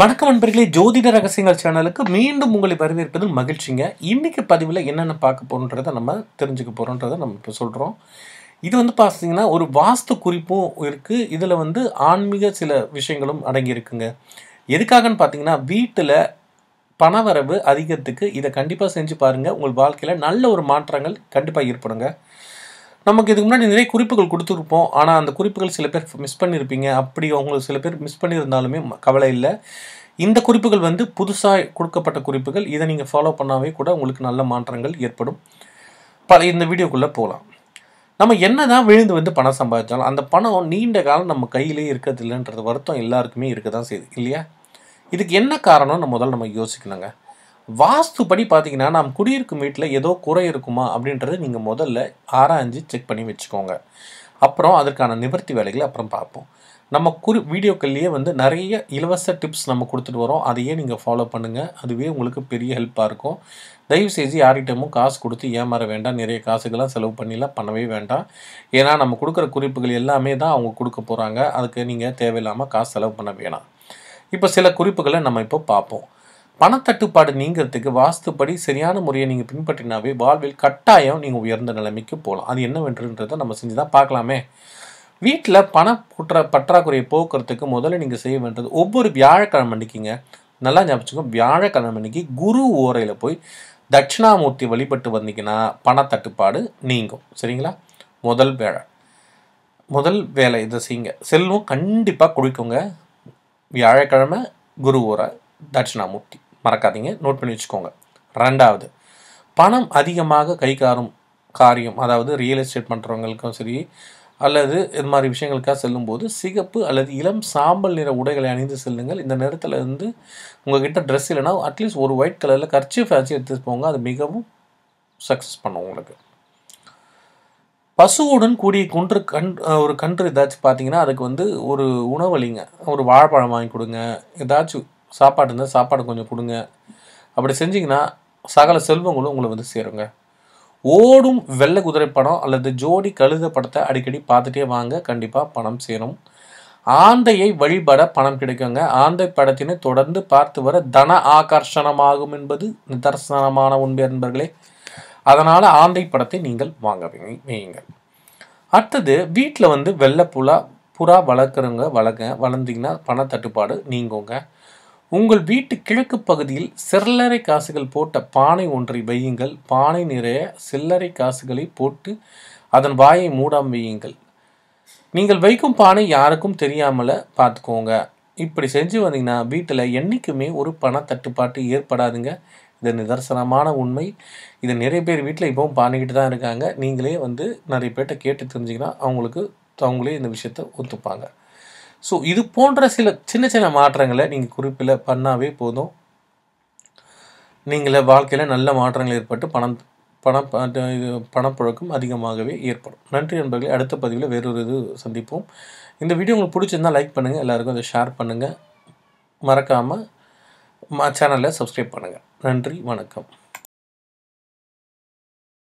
வணக்கம் நண்பர்களே ஜோதிட ரகசியங்கள் சேனலுக்கு மீண்டும் உங்களை வரவேற்பதில் மகிழ்ச்சிங்க இன்றைக்கி பதிவில் என்னென்ன பார்க்க போகிறோன்றதை நம்ம தெரிஞ்சுக்க போகிறோன்றதை நம்ம இப்போ சொல்கிறோம் இது வந்து பார்த்தீங்கன்னா ஒரு வாஸ்து குறிப்பும் இருக்குது இதில் வந்து ஆன்மீக சில விஷயங்களும் அடங்கியிருக்குங்க எதுக்காகன்னு பார்த்தீங்கன்னா வீட்டில் பணவரவு அதிகத்துக்கு இதை கண்டிப்பாக செஞ்சு பாருங்கள் உங்கள் வாழ்க்கையில் நல்ல ஒரு மாற்றங்கள் கண்டிப்பாக ஏற்படுங்க நமக்கு இதுக்கு முன்னாடி நிறைய குறிப்புகள் கொடுத்துருப்போம் ஆனால் அந்த குறிப்புகள் சில பேர் மிஸ் பண்ணியிருப்பீங்க அப்படி அவங்களுக்கு சில பேர் மிஸ் பண்ணியிருந்தாலுமே கவலை இல்லை இந்த குறிப்புகள் வந்து புதுசாக கொடுக்கப்பட்ட குறிப்புகள் இதை நீங்கள் ஃபாலோ பண்ணாவே கூட உங்களுக்கு நல்ல மாற்றங்கள் ஏற்படும் பல இந்த வீடியோக்குள்ளே போகலாம் நம்ம என்ன தான் விழுந்து வந்து பணம் சம்பாதிச்சாலும் அந்த பணம் நீண்ட காலம் நம்ம கையிலே இருக்கிறது இல்லைன்றது வருத்தம் எல்லாருக்குமே இருக்க தான் செய்யுது இல்லையா இதுக்கு என்ன காரணம் நம்ம முதல்ல நம்ம யோசிக்கணுங்க வாஸ்துப்படி பார்த்தீங்கன்னா நாம் குடியிருக்கும் வீட்டில் ஏதோ குறை இருக்குமா அப்படின்றத நீங்கள் முதல்ல ஆராய்ஞ்சு செக் பண்ணி வச்சுக்கோங்க அப்புறம் அதற்கான நிவர்த்தி வேலைகளை அப்புறம் பார்ப்போம் நம்ம குறி வீடியோக்கள்லேயே வந்து நிறைய இலவச டிப்ஸ் நம்ம கொடுத்துட்டு வரோம் அதையே நீங்கள் ஃபாலோ பண்ணுங்கள் அதுவே உங்களுக்கு பெரிய ஹெல்ப்பாக இருக்கும் தயவு செய்து யார்கிட்டமும் காசு கொடுத்து ஏமாற வேண்டாம் நிறைய காசுகள்லாம் செலவு பண்ணிலாம் பண்ணவே வேண்டாம் ஏன்னா நம்ம கொடுக்குற குறிப்புகள் எல்லாமே தான் அவங்க கொடுக்க போகிறாங்க அதுக்கு நீங்கள் தேவையில்லாமல் காசு செலவு பண்ண வேணாம் இப்போ சில குறிப்புகளை நம்ம இப்போ பார்ப்போம் பணத்தட்டுப்பாடு நீங்கிறதுக்கு வாஸ்துப்படி சரியான முறையை நீங்கள் பின்பற்றினாவே வாழ்வில் கட்டாயம் நீங்கள் உயர்ந்த நிலைமைக்கு போகலாம் அது என்னவென்றுன்றதை நம்ம செஞ்சு தான் பார்க்கலாமே வீட்டில் பண குற்ற பற்றாக்குறையை போக்குறதுக்கு முதல்ல நீங்கள் செய்ய வேண்டியது ஒவ்வொரு வியாழக்கிழமை அன்னைக்குங்க நல்லா ஞாபகம் வியாழக்கிழமை அன்னைக்கு குரு ஓரையில் போய் தட்சிணாமூர்த்தி வழிபட்டு வந்தீங்கன்னா பணத்தட்டுப்பாடு நீங்கும் சரிங்களா முதல் வேலை முதல் வேலை இதை செய்யுங்க செல்வம் கண்டிப்பாக குடிக்குங்க வியாழக்கிழமை குரு ஓரை தட்சிணாமூர்த்தி மறக்காதீங்க நோட் பண்ணி வச்சுக்கோங்க ரெண்டாவது பணம் அதிகமாக கை காரும் காரியம் அதாவது ரியல் எஸ்டேட் பண்ணுறவங்களுக்கும் சரி அல்லது இது மாதிரி விஷயங்களுக்காக செல்லும்போது சிகப்பு அல்லது இளம் சாம்பல் நிற உடைகளை அணிந்து செல்லுங்கள் இந்த நேரத்தில் வந்து உங்ககிட்ட ட்ரெஸ் இல்லைனா அட்லீஸ்ட் ஒரு ஒயிட் கலரில் கர்ச்சி ஃபேன்சி எடுத்துட்டு போங்க அது மிகவும் சக்ஸஸ் பண்ணும் உங்களுக்கு பசுவுடன் கூடிய குன்று கண் ஒரு கன்று ஏதாச்சும் பார்த்தீங்கன்னா அதுக்கு வந்து ஒரு உணவளிங்க ஒரு வாழைப்பழம் வாங்கி கொடுங்க ஏதாச்சும் சாப்பாடு இருந்தால் சாப்பாடு கொஞ்சம் கொடுங்க அப்படி செஞ்சிங்கன்னா சகல செல்வங்களும் உங்களை வந்து சேருங்க ஓடும் வெள்ளை குதிரை படம் அல்லது ஜோடி கழுத படத்தை அடிக்கடி பார்த்துட்டே வாங்க கண்டிப்பாக பணம் சேரும் ஆந்தையை வழிபட பணம் கிடைக்குங்க ஆந்தை படத்தினை தொடர்ந்து பார்த்து வர தன ஆகர்ஷணமாகும் என்பது நிதர்சனமான உண்மை நண்பர்களே அதனால் ஆந்தை படத்தை நீங்கள் வாங்க வைங்க அடுத்தது வீட்டில் வந்து வெள்ளை புலா புறா வளர்க்குறவங்க வளர்க்க வளர்ந்தீங்கன்னா பணத்தட்டுப்பாடு நீங்குங்க உங்கள் வீட்டு கிழக்கு பகுதியில் சில்லறை காசுகள் போட்ட பானை ஒன்றை வையுங்கள் பானை நிறைய சில்லறை காசுகளை போட்டு அதன் வாயை மூடாம வையுங்கள் நீங்கள் வைக்கும் பானை யாருக்கும் தெரியாமல பார்த்துக்கோங்க இப்படி செஞ்சு வந்தீங்கன்னா வீட்டில் என்றைக்குமே ஒரு பண தட்டுப்பாட்டு ஏற்படாதுங்க இது நிதர்சனமான உண்மை இது நிறைய பேர் வீட்டில் இப்போவும் பாடிக்கிட்டு தான் இருக்காங்க நீங்களே வந்து நிறைய பேர்கிட்ட கேட்டு தெரிஞ்சிங்கன்னா அவங்களுக்கு அவங்களே இந்த விஷயத்தை ஒத்துப்பாங்க ஸோ இது போன்ற சில சின்ன சின்ன மாற்றங்களை நீங்கள் குறிப்பில் பண்ணாவே போதும் நீங்கள வாழ்க்கையில் நல்ல மாற்றங்கள் ஏற்பட்டு பணம் பணம் பணப்புழக்கம் அதிகமாகவே ஏற்படும் நன்றி நண்பர்களே அடுத்த பதிவில் வேறொரு இது சந்திப்போம் இந்த வீடியோ உங்களுக்கு பிடிச்சிருந்தால் லைக் பண்ணுங்கள் எல்லாருக்கும் அதை ஷேர் பண்ணுங்கள் மறக்காமல் சேனலை சப்ஸ்கிரைப் பண்ணுங்கள் நன்றி வணக்கம்